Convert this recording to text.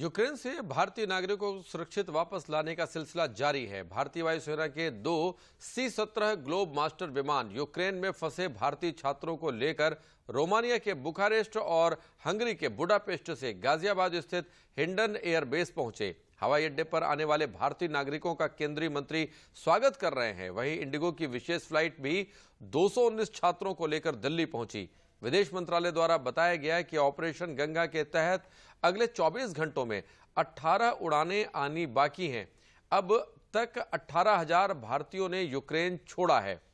Ukraine से भारतीय नागरिकों को सुरक्षित वापस लाने का सिलसिला जारी है भारतीय वायुसेना के दो सी सत्रह ग्लोब मास्टर विमान यूक्रेन में फंसे भारतीय छात्रों को लेकर रोमानिया के बुखारेस्ट और हंगरी के बुडापेस्ट से गाजियाबाद स्थित हिंडन एयरबेस पहुंचे हवाई अड्डे पर आने वाले भारतीय नागरिकों का केंद्रीय मंत्री स्वागत कर रहे हैं वहीं इंडिगो की विशेष फ्लाइट भी 219 छात्रों को लेकर दिल्ली पहुंची विदेश मंत्रालय द्वारा बताया गया कि ऑपरेशन गंगा के तहत अगले 24 घंटों में 18 उड़ानें आनी बाकी हैं अब तक अट्ठारह भारतीयों ने यूक्रेन छोड़ा है